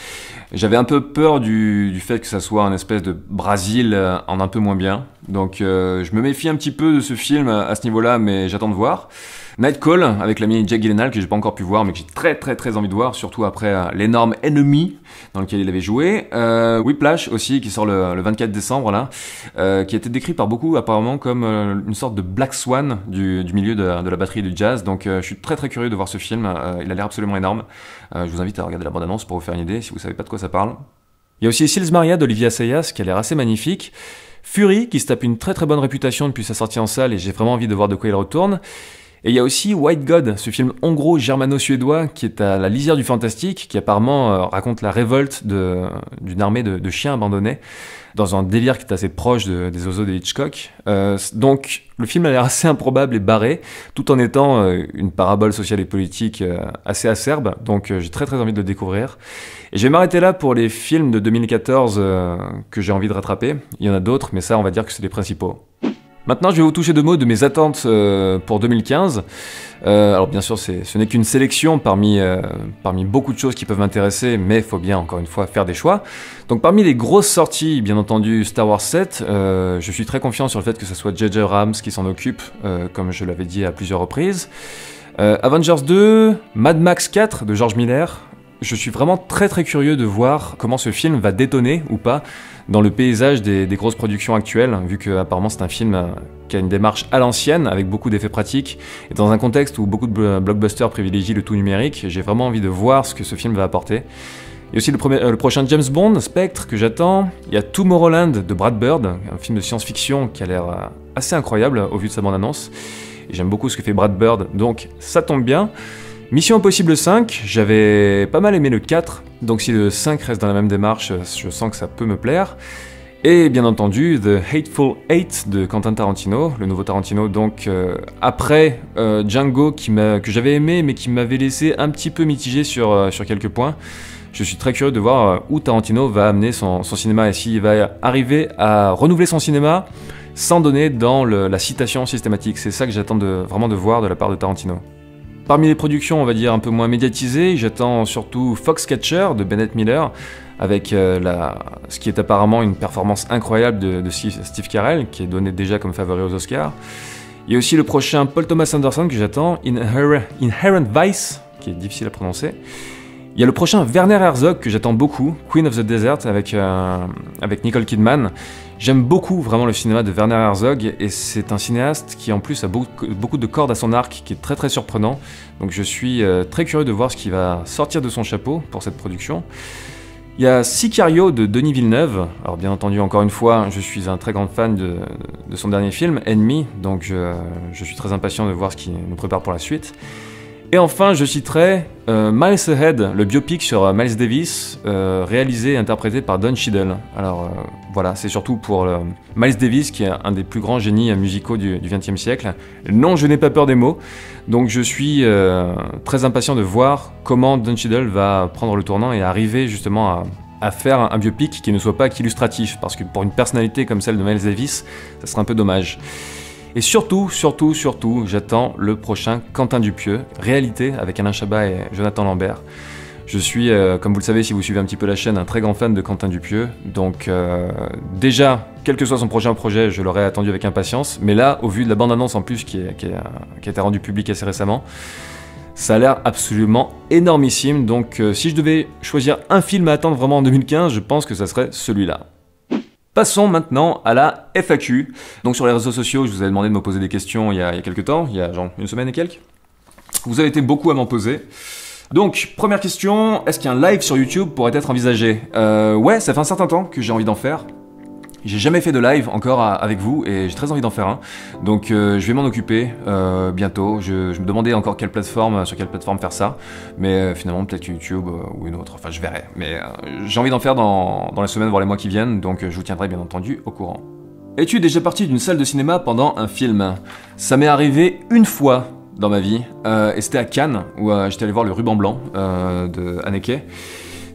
J'avais un peu peur du, du, fait que ça soit un espèce de Brésil euh, en un peu moins bien. Donc euh, je me méfie un petit peu de ce film à ce niveau-là, mais j'attends de voir. Nightcall avec l'ami Jack Gyllenhaal que j'ai pas encore pu voir mais que j'ai très très très envie de voir, surtout après euh, l'énorme Ennemi dans lequel il avait joué. Euh, Whiplash aussi qui sort le, 24 décembre là, euh, qui a été décrit par beaucoup apparemment comme euh, une sorte de Black Swan du, milieu de, de, la batterie du jazz. Donc euh, je suis très très curieux de voir ce film, il a l'air absolument énorme. je vous invite à regarder la bande-annonce pour vous faire une idée si vous savez pas de quoi ça parle. Il y a aussi Sils Maria d'Olivia Sayas qui a l'air assez magnifique. Fury qui se tape une très très bonne réputation depuis sa sortie en salle et j'ai vraiment envie de voir de quoi il retourne. Et il y a aussi White God, ce film hongro-germano-suédois qui est à la lisière du fantastique, qui apparemment euh, raconte la révolte d'une armée de, chiens abandonnés, dans un délire qui est assez proche des oiseaux de Hitchcock. Euh, donc le film a l'air assez improbable et barré, tout en étant euh, une parabole sociale et politique assez acerbe, donc j'ai très très envie de le découvrir. Et je vais m'arrêter là pour les films de 2014 que j'ai envie de rattraper. Il y en a d'autres, mais ça on va dire que c'est les principaux. Maintenant, je vais vous toucher deux mots de mes attentes euh, pour 2015. Euh, alors bien sûr, ce n'est qu'une sélection parmi, euh, parmi beaucoup de choses qui peuvent m'intéresser, mais il faut bien encore une fois faire des choix. Donc parmi les grosses sorties, bien entendu Star Wars 7, je suis très confiant sur le fait que ce soit JJ Rams qui s'en occupe, comme je l'avais dit à plusieurs reprises. Avengers 2, Mad Max 4 de George Miller, je suis vraiment très très curieux de voir comment ce film va détonner ou pas dans le paysage des, grosses productions actuelles, vu que apparemment c'est un film euh, qui a une démarche à l'ancienne, avec beaucoup d'effets pratiques, et dans un contexte où beaucoup de blockbusters privilégient le tout numérique, j'ai vraiment envie de voir ce que ce film va apporter. Il y a aussi le, euh, prochain James Bond, Spectre, que j'attends. Il y a Tomorrowland de Brad Bird, un film de science-fiction qui a l'air euh, assez incroyable au vu de sa bande-annonce. j'aime beaucoup ce que fait Brad Bird, donc ça tombe bien. Mission Impossible 5, j'avais pas mal aimé le 4, donc si le 5 reste dans la même démarche, je sens que ça peut me plaire. Et bien entendu, The Hateful Eight de Quentin Tarantino, le nouveau Tarantino, donc euh, après euh, Django que j'avais aimé mais qui m'avait laissé un petit peu mitigé sur, euh, sur quelques points. Je suis très curieux de voir où Tarantino va amener son, cinéma et s'il va arriver à renouveler son cinéma sans donner dans la citation systématique. C'est ça que j'attends vraiment de voir de la part de Tarantino. Parmi les productions, on va dire, un peu moins médiatisées, j'attends surtout Foxcatcher de Bennett Miller, avec euh, la, ce qui est apparemment une performance incroyable de, Steve Carell, qui est donné déjà comme favori aux Oscars. Il y a aussi le prochain Paul Thomas Anderson que j'attends, Inherent Vice, qui est difficile à prononcer. Il y a le prochain Werner Herzog que j'attends beaucoup, Queen of the Desert, avec, euh, avec Nicole Kidman. J'aime beaucoup vraiment le cinéma de Werner Herzog et c'est un cinéaste qui en plus a beaucoup, de cordes à son arc qui est très très surprenant. Donc je suis euh, très curieux de voir ce qui va sortir de son chapeau pour cette production. Il y a Sicario de Denis Villeneuve. Alors bien entendu, encore une fois, je suis un très grand fan de, son dernier film, Enemy, donc je, je suis très impatient de voir ce qu'il nous prépare pour la suite. Et enfin, je citerai euh, Miles Ahead, le biopic sur euh, Miles Davis, euh, réalisé et interprété par Don Cheadle. Alors voilà, c'est surtout pour Miles Davis, qui est un des plus grands génies musicaux du XXe siècle. Non, je n'ai pas peur des mots, donc je suis très impatient de voir comment Don Cheadle va prendre le tournant et arriver justement à, à faire un biopic qui ne soit pas qu'illustratif, parce que pour une personnalité comme celle de Miles Davis, ça serait un peu dommage. Et surtout, surtout, surtout, j'attends le prochain Quentin Dupieux, Réalité, avec Alain Chabat et Jonathan Lambert. Je suis, euh, comme vous le savez si vous suivez un petit peu la chaîne, un très grand fan de Quentin Dupieux. Donc euh, déjà, quel que soit son prochain projet, je l'aurais attendu avec impatience. Mais là, au vu de la bande-annonce en plus qui, a été rendue publique assez récemment, ça a l'air absolument énormissime. Donc euh, si je devais choisir un film à attendre vraiment en 2015, je pense que ça serait celui-là. Passons maintenant à la FAQ. Donc sur les réseaux sociaux, je vous avais demandé de me poser des questions il y a, quelques temps, il y a genre une semaine et quelques. Vous avez été beaucoup à m'en poser. Donc, première question, est-ce qu'un live sur YouTube pourrait être envisagé euh, Ouais, ça fait un certain temps que j'ai envie d'en faire. J'ai jamais fait de live encore avec vous et j'ai très envie d'en faire un. Donc euh, je vais m'en occuper euh, bientôt. Je, me demandais encore quelle plateforme, euh, sur quelle plateforme faire ça. Mais finalement peut-être YouTube ou une autre. Enfin je verrai. Mais j'ai envie d'en faire dans, dans les semaines, voire les mois qui viennent. Donc je vous tiendrai bien entendu au courant. Es-tu déjà parti d'une salle de cinéma pendant un film Ça m'est arrivé une fois dans ma vie. et c'était à Cannes où j'étais allé voir le ruban blanc de Haneke.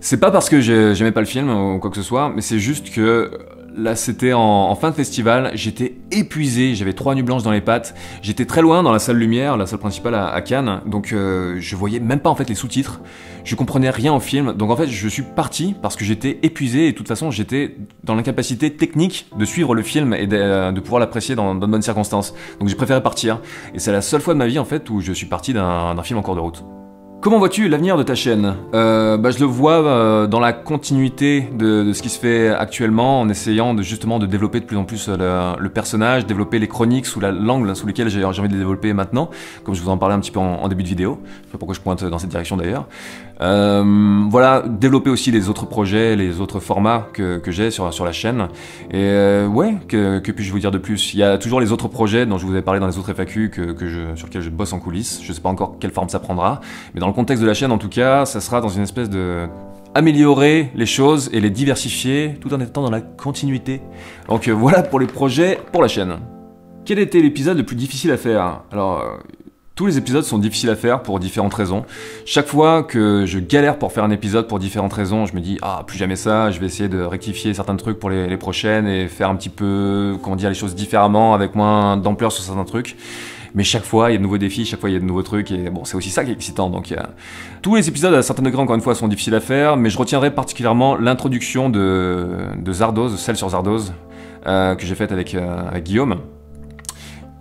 C'est pas parce que j'aimais pas le film ou quoi que ce soit, mais c'est juste que là c'était en, fin de festival, j'étais épuisé, j'avais trois nuits blanches dans les pattes, j'étais très loin dans la salle lumière, la salle principale à, Cannes, donc euh, je voyais même pas en fait les sous-titres, je comprenais rien au film, donc en fait je suis parti parce que j'étais épuisé et de toute façon j'étais dans l'incapacité technique de suivre le film et de, euh, pouvoir l'apprécier dans, dans de bonnes circonstances, donc j'ai préféré partir, et c'est la seule fois de ma vie en fait où je suis parti d'un film en cours de route. Comment vois-tu l'avenir de ta chaîne euh, bah, Je le vois euh, dans la continuité de, ce qui se fait actuellement, en essayant de, justement de développer de plus en plus euh, le, personnage, développer les chroniques sous l'angle sous lequel j'ai envie de les développer maintenant, comme je vous en parlais un petit peu en, début de vidéo. Je sais pas pourquoi je pointe dans cette direction d'ailleurs. Euh, voilà, développer aussi les autres projets, les autres formats que, j'ai sur, sur la chaîne. Et euh, ouais, que, puis-je vous dire de plus Il y a toujours les autres projets dont je vous ai parlé dans les autres FAQ que, je, sur lesquels je bosse en coulisses. Je sais pas encore quelle forme ça prendra, mais dans le contexte de la chaîne, en tout cas, ça sera dans une espèce de améliorer les choses et les diversifier tout en étant dans la continuité. Donc euh, voilà pour les projets pour la chaîne. Quel était l'épisode le plus difficile à faire Alors tous les épisodes sont difficiles à faire pour différentes raisons. Chaque fois que je galère pour faire un épisode pour différentes raisons, je me dis ah plus jamais ça, je vais essayer de rectifier certains trucs pour les, prochaines et faire un petit peu comment dire les choses différemment avec moins d'ampleur sur certains trucs. Mais chaque fois, il y a de nouveaux défis, chaque fois, il y a de nouveaux trucs, et bon, c'est aussi ça qui est excitant. Donc, tous les épisodes, à certain degré, encore une fois, sont difficiles à faire, mais je retiendrai particulièrement l'introduction de... de Zardoz, celle sur Zardoz, euh, que j'ai faite avec euh, Guillaume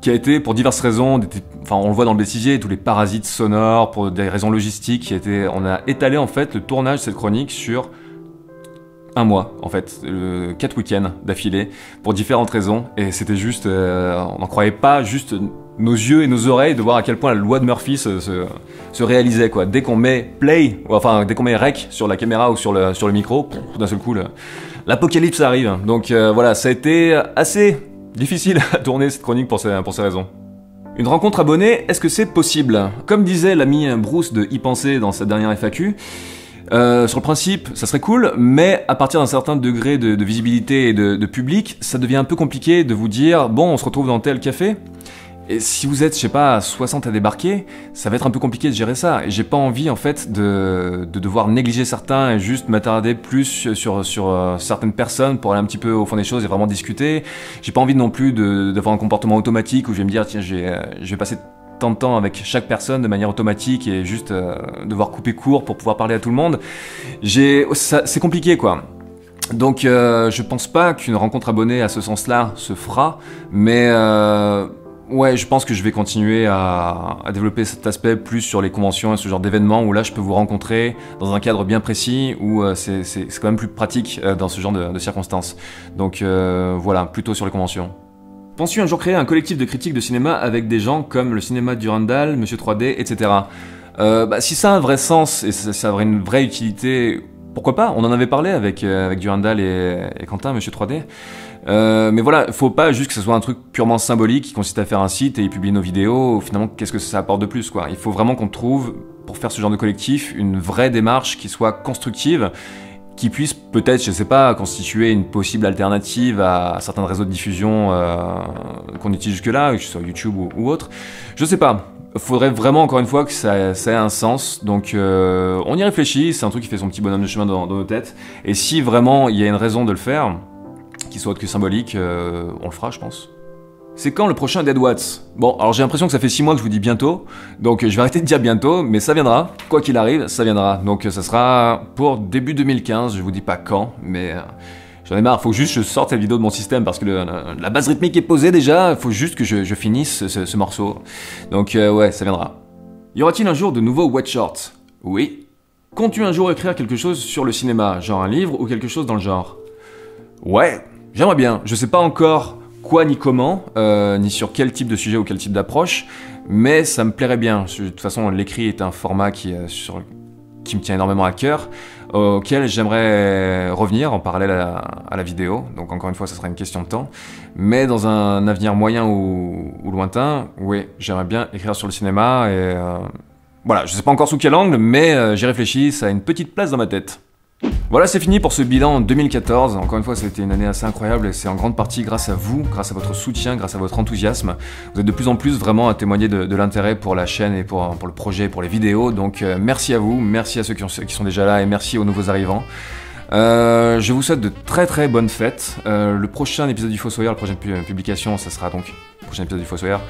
qui a été, pour diverses raisons, enfin, on le voit dans le bêtisier, tous les parasites sonores, pour des raisons logistiques, qui a on a étalé en fait le tournage de cette chronique sur un mois, en fait, quatre week-ends d'affilée, pour différentes raisons, et c'était juste, euh, on n'en croyait pas, juste nos yeux et nos oreilles de voir à quel point la loi de Murphy se, réalisait, quoi. Dès qu'on met play, enfin, dès qu'on met rec sur la caméra ou sur le, sur le micro, d'un seul coup, l'apocalypse arrive. Donc euh, voilà, ça a été assez Difficile à tourner cette chronique pour ces, pour raisons. Une rencontre abonnée, est-ce que c'est possible Comme disait l'ami Bruce de Y Penser dans sa dernière FAQ, euh, sur le principe, ça serait cool, mais à partir d'un certain degré de, visibilité et de, public, ça devient un peu compliqué de vous dire bon, on se retrouve dans tel café. Et si vous êtes, je sais pas, 60 à débarquer, ça va être un peu compliqué de gérer ça. Et j'ai pas envie, en fait, de, de, devoir négliger certains et juste m'attarder plus sur, sur euh, certaines personnes pour aller un petit peu au fond des choses et vraiment discuter. J'ai pas envie non plus d'avoir un comportement automatique où je vais me dire, tiens, euh, je vais passer tant de temps avec chaque personne de manière automatique et juste euh, devoir couper court pour pouvoir parler à tout le monde. J'ai, c'est compliqué, quoi. Donc, je pense pas qu'une rencontre abonnée à ce sens-là se fera, mais Ouais, je pense que je vais continuer à, développer cet aspect plus sur les conventions et ce genre d'événements où là je peux vous rencontrer dans un cadre bien précis où euh, c'est quand même plus pratique euh, dans ce genre de, circonstances. Donc euh, voilà, plutôt sur les conventions. pensez tu un jour créer un collectif de critiques de cinéma avec des gens comme le cinéma Durandal, Monsieur 3D, etc. Bah, si ça a un vrai sens et ça, ça aurait une vraie utilité, pourquoi pas On en avait parlé avec, avec Durandal et, et Quentin, Monsieur 3D. Euh, mais voilà, faut pas juste que ce soit un truc purement symbolique qui consiste à faire un site et y publier nos vidéos. Finalement, qu'est-ce que ça apporte de plus quoi Il faut vraiment qu'on trouve, pour faire ce genre de collectif, une vraie démarche qui soit constructive qui puisse peut-être, je sais pas, constituer une possible alternative à certains réseaux de diffusion euh, qu'on utilise jusque-là, que ce soit YouTube ou, autre. Je sais pas. Faudrait vraiment, encore une fois, que ça, ait un sens. Donc, euh, on y réfléchit. C'est un truc qui fait son petit bonhomme de chemin dans nos têtes. Et si vraiment il y a une raison de le faire, qui soit que symbolique, euh, on le fera, je pense. C'est quand le prochain Dead Watts Bon, alors j'ai l'impression que ça fait 6 mois que je vous dis bientôt, donc euh, je vais arrêter de dire bientôt, mais ça viendra, quoi qu'il arrive, ça viendra. Donc euh, ça sera pour début 2015, je vous dis pas quand, mais j'en ai marre, faut juste que je sorte cette vidéo de mon système, parce que la base rythmique est posée déjà, faut juste que je, finisse ce, morceau. Donc ouais, ça viendra. Y aura-t-il un jour de nouveaux wet Shorts Oui. Comptes-tu un jour écrire quelque chose sur le cinéma, genre un livre ou quelque chose dans le genre Ouais, J'aimerais bien. Je sais pas encore quoi ni comment, euh, ni sur quel type de sujet ou quel type d'approche, mais ça me plairait bien. De toute façon, l'écrit est un format euh, qui, me tient énormément à cœur, auquel j'aimerais revenir en parallèle à, la vidéo. Donc encore une fois, ça sera une question de temps. Mais dans un avenir moyen ou, lointain, oui, j'aimerais bien écrire sur le cinéma. Et euh, voilà, je sais pas encore sous quel angle, mais j'y réfléchis, ça a une petite place dans ma tête. Voilà, c'est fini pour ce bilan 2014. Encore une fois, c'était une année assez incroyable et c'est en grande partie grâce à vous, grâce à votre soutien, grâce à votre enthousiasme. Vous êtes de plus en plus vraiment à témoigner de, l'intérêt pour la chaîne et pour, le projet, pour les vidéos. Donc euh, merci à vous, merci à ceux qui, sont déjà là et merci aux nouveaux arrivants. Euh, je vous souhaite de très très bonnes fêtes. Euh, le prochain épisode du Fossoyer, la prochaine publication, ça sera donc le prochain épisode du Fossoyeur.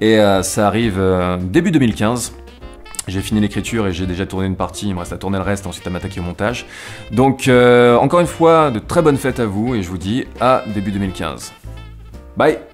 Et ça arrive début 2015. J'ai fini l'écriture et j'ai déjà tourné une partie, il me reste à tourner le reste, ensuite à m'attaquer au montage. Donc euh, encore une fois, de très bonnes fêtes à vous et je vous dis à début 2015. Bye